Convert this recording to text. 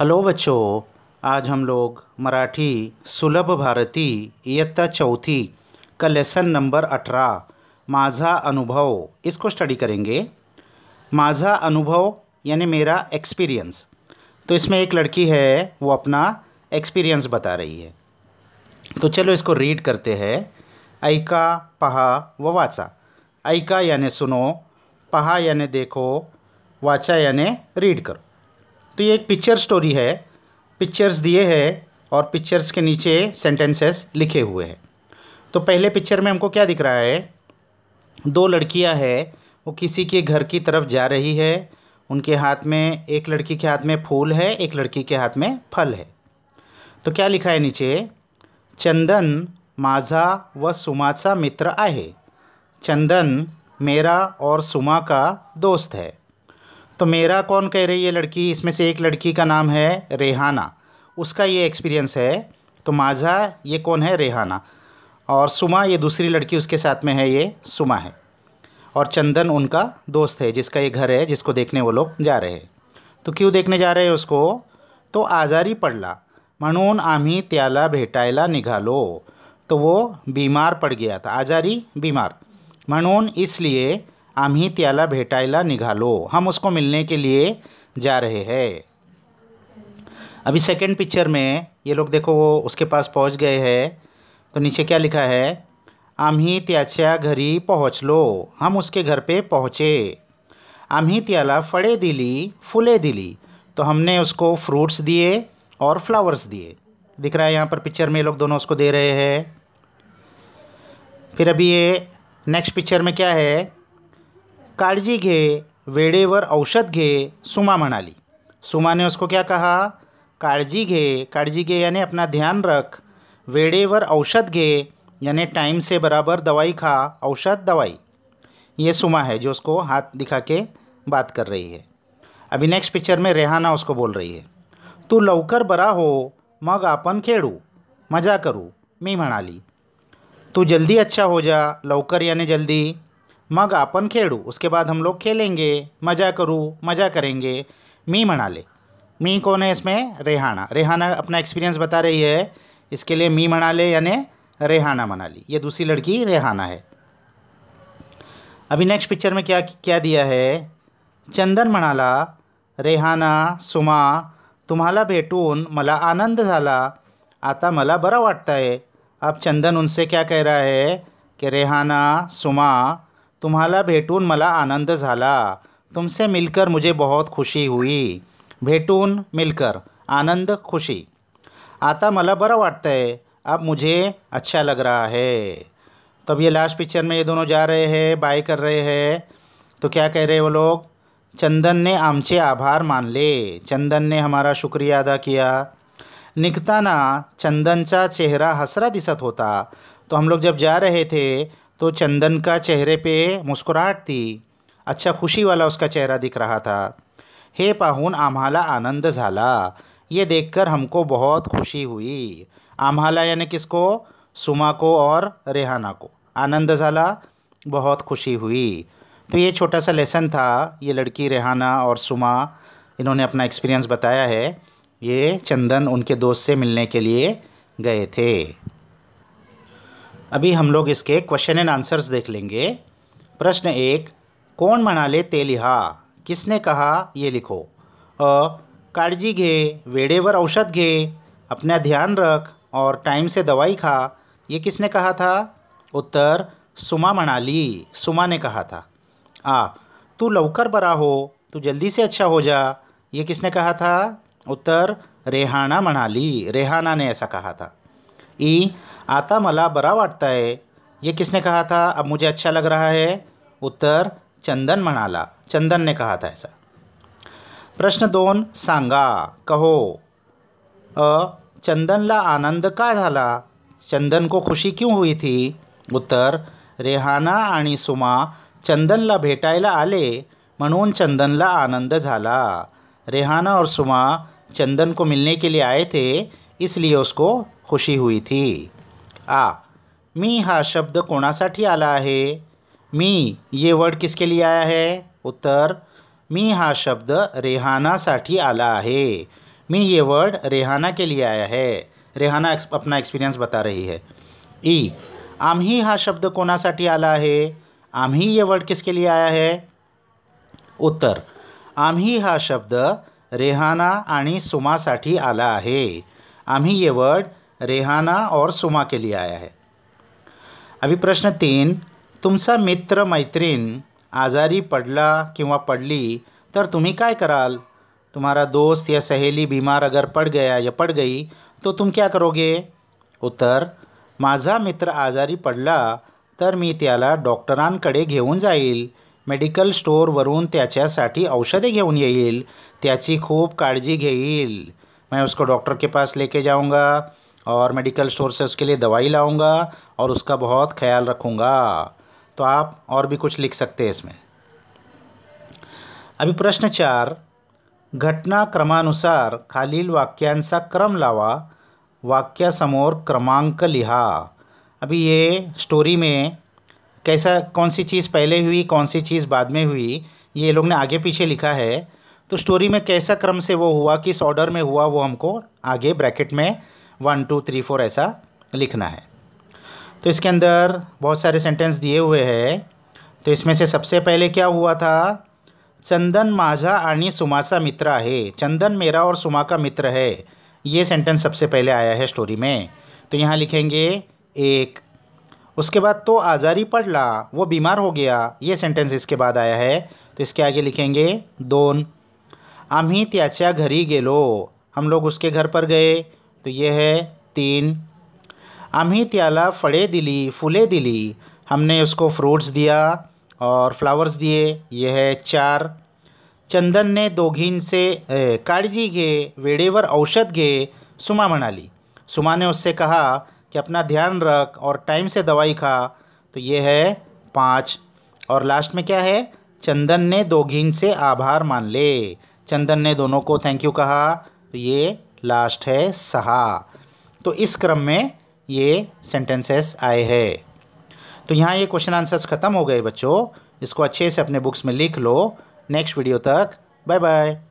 hello बच्चों आज हम लोग मराठी सुलभ भारती इयत्ता चौथी का लेसन नंबर अठारह माझा अनुभव इसको स्टडी करेंगे माझा अनुभव यानी मेरा एक्सपीरियंस तो इसमें एक लड़की है वो अपना एक्सपीरियंस बता रही है तो चलो इसको रीड करते हैं ऐका पहा व वाचा ऐका यानी सुनो पहा यानी देखो वाचा यानी रीड करो तो ये एक पिक्चर स्टोरी है पिक्चर्स दिए हैं और पिक्चर्स के नीचे सेंटेंसेस लिखे हुए हैं तो पहले पिक्चर में हमको क्या दिख रहा है दो लड़कियां हैं वो किसी के घर की तरफ जा रही है उनके हाथ में एक लड़की के हाथ में फूल है एक लड़की के हाथ में फल है तो क्या लिखा है नीचे चंदन माझा व सुमाचा मित्र आए चंदन मेरा और सुमा का दोस्त है तो मेरा कौन कह रही है लड़की इसमें से एक लड़की का नाम है रेहाना उसका ये एक्सपीरियंस है तो माझा ये कौन है रेहाना और सुमा ये दूसरी लड़की उसके साथ में है ये सुमा है और चंदन उनका दोस्त है जिसका ये घर है जिसको देखने वो लोग जा रहे हैं तो क्यों देखने जा रहे हैं उसको तो आजारी पडला म्हणून आम्ही त्याला भेटायला निघालो तो वो बीमार पड़ गया था आजारी बीमार मनून इसलिए आम्ही त्याला भेटायला निघालो हम उसको मिलने के लिए जा रहे हैं अभी सेकंड पिक्चर में ये लोग देखो वो उसके पास पहुंच गए हैं तो नीचे क्या लिखा है आम्ही त्याच्या घरी लो हम उसके घर पे पहुँचे आम्ही त्याला फड़े दिली फूले दिली तो हमने उसको फ्रूट्स दिए और फ्लावर्स दिए दिख रहा है यहाँ पर पिक्चर में ये लोग दोनों उसको दे रहे हैं फिर अभी ये नेक्स्ट पिक्चर में क्या है काळजी घे वेळेवर औषध घे सुमा म्हणाली सुमा ने उसको क्या कहा काळजी घे काळजी घे यानी अपना ध्यान रख वेळेवर औषध घे यानी टाइम से बराबर दवाई खा औषध दवाई ये सुमा है जो उसको हाथ दिखा के बात कर रही है अभी नेक्स्ट पिक्चर में रेहाना उसको बोल रही है तू लवकर बरा हो मग अपन खेड़ू मजा करूँ मी मनाली तू जल्दी अच्छा हो जा लवकर यानी जल्दी मग अपन खेलू उसके बाद हम लोग खेलेंगे मज़ा करूँ मज़ा करेंगे मी मना ले मी कौन है इसमें रेहाना रेहाना अपना एक्सपीरियंस बता रही है इसके लिए मी मना ले यानी रेहाना मनाली ये दूसरी लड़की रेहाना है अभी नेक्स्ट पिक्चर में क्या क्या दिया है चंदन मनाला रेहाना सुमा तुम्हारा भेटून मला आनंद झाला आता मला बरा वाटता है अब चंदन उनसे क्या कह रहा है कि रेहाना सुमा तुम्हारा भेटून मला आनंद झाला तुमसे मिलकर मुझे बहुत खुशी हुई भेटून मिलकर आनंद खुशी आता मला बड़ा वाटता है अब मुझे अच्छा लग रहा है तब ये लास्ट पिक्चर में ये दोनों जा रहे हैं बाय कर रहे हैं तो क्या कह रहे हैं वो लोग चंदन ने आमचे आभार मान ले चंदन ने हमारा शुक्रिया अदा किया चंदन का चेहरा हसरा दिसत होता तो हम लोग जब जा रहे थे तो चंदन का चेहरे पे मुस्कुराहट थी अच्छा खुशी वाला उसका चेहरा दिख रहा था हे पाहून आम्हाला आनंद झाला ये देखकर हमको बहुत खुशी हुई आम्हाला यानी किसको सुमा को और रेहाना को आनंद झाला बहुत खुशी हुई तो ये छोटा सा लेसन था ये लड़की रेहाना और सुमा इन्होंने अपना एक्सपीरियंस बताया है ये चंदन उनके दोस्त से मिलने के लिए गए थे अभी हम लोग इसके क्वेश्चन एंड आंसर्स देख लेंगे प्रश्न एक कौन म्हणाले ते लिहा किसने कहा ये लिखो अ काजी घे वेड़ेवर औषध घे अपना ध्यान रख और टाइम से दवाई खा ये किसने कहा था उत्तर सुमा मनाली सुमा ने कहा था आ तू लवकर बरा हो तू जल्दी से अच्छा हो जा ये किसने कहा था उत्तर रेहाना मनाली रेहाना ने ऐसा कहा था ई आता मला बरा वाटता है ये किसने कहा था अब मुझे अच्छा लग रहा है उत्तर चंदन मनाला चंदन ने कहा था ऐसा प्रश्न दोन सांगा कहो अ चंदनला आनंद का झाला चंदन को खुशी क्यों हुई थी उत्तर रेहाना आणि सुमा चंदनला भेटायला आले म्हणून चंदनला आनंद झाला रेहाना और सुमा चंदन को मिलने के लिए आए थे इसलिए उसको खुशी हुई थी आ मी हा शब्द को आला है मी ये वर्ड किसके लिए आया है उत्तर मी हा शब्द रेहानासाठी आला है मी ये वर्ड रेहाना के लिए आया है रेहाना एक्स, अपना एक्सपीरियंस बता रही है ई आम्ही हा शब्द को आला आहे आम्ही ये वर्ड किसके लिए आया है उत्तर आम्ही हा शब्द रेहाना आणि सुमासाठी आला है आम्ही ये वर्ड रेहाना और सुमा के लिए आया है अभी प्रश्न तीन तुमसा मित्र मैत्रीण आजारी पडला कि पडली तर तुम्हें काय कराल तुम्हारा दोस्त या सहेली बीमार अगर पड़ गया या पड़ गई तो तुम क्या करोगे उत्तर माझा मित्र आजारी पडला तर मी त्याला डॉक्टरांकडे घेऊन जाईल मेडिकल स्टोरवरून त्याच्यासाठी औषधे घेऊन येईल त्याची खूप काळजी घेईल मैं उसको डॉक्टर के पास लेके जाऊंगा और मेडिकल स्टोर से उसके लिए दवाई लाऊंगा और उसका बहुत ख्याल रखूंगा तो आप और भी कुछ लिख सकते हैं इसमें अभी प्रश्न चार घटना क्रमानुसार खालील वाक्यांशा क्रम लावा वाक्य समोर क्रमांक लिहा अभी ये स्टोरी में कैसा कौन सी चीज़ पहले हुई कौन सी चीज़ बाद में हुई ये लोग ने आगे पीछे लिखा है तो स्टोरी में कैसा क्रम से वो हुआ किस ऑर्डर में हुआ वो हमको आगे ब्रैकेट में वन टू थ्री फोर ऐसा लिखना है तो इसके अंदर बहुत सारे सेंटेंस दिए हुए हैं तो इसमें से सबसे पहले क्या हुआ था चंदन माझा आनी सुमा सा मित्र है चंदन मेरा और सुमा का मित्र है ये सेंटेंस सबसे पहले आया है स्टोरी में तो यहाँ लिखेंगे एक उसके बाद तो आज़ारी पड़ला वो बीमार हो गया ये सेंटेंस इसके बाद आया है तो इसके आगे लिखेंगे दोन आम्ही ही घरी गेलो हम लोग उसके घर पर गए तो ये है तीन आम्ही त्याला फड़े दिली फूले दिली हमने उसको फ्रूट्स दिया और फ्लावर्स दिए यह है चार चंदन ने से काड़जी घे वेड़ेवर औषध घे सुमा ली सुमा ने उससे कहा कि अपना ध्यान रख और टाइम से दवाई खा तो ये है पाँच और लास्ट में क्या है चंदन ने दोघीन से आभार मान ले चंदन ने दोनों को थैंक यू कहा तो ये लास्ट है सहा तो इस क्रम में ये सेंटेंसेस आए हैं तो यहाँ ये क्वेश्चन आंसर्स ख़त्म हो गए बच्चों इसको अच्छे से अपने बुक्स में लिख लो नेक्स्ट वीडियो तक बाय बाय